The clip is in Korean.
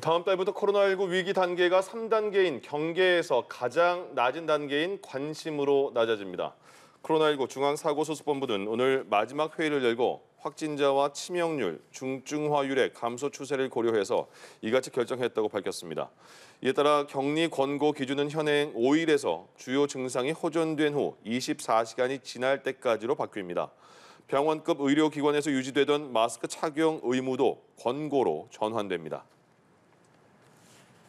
다음 달부터 코로나19 위기 단계가 3단계인 경계에서 가장 낮은 단계인 관심으로 낮아집니다. 코로나19 중앙사고수습본부는 오늘 마지막 회의를 열고 확진자와 치명률, 중증화율의 감소 추세를 고려해서 이같이 결정했다고 밝혔습니다. 이에 따라 격리 권고 기준은 현행 5일에서 주요 증상이 호전된 후 24시간이 지날 때까지로 바뀝니다. 병원급 의료기관에서 유지되던 마스크 착용 의무도 권고로 전환됩니다.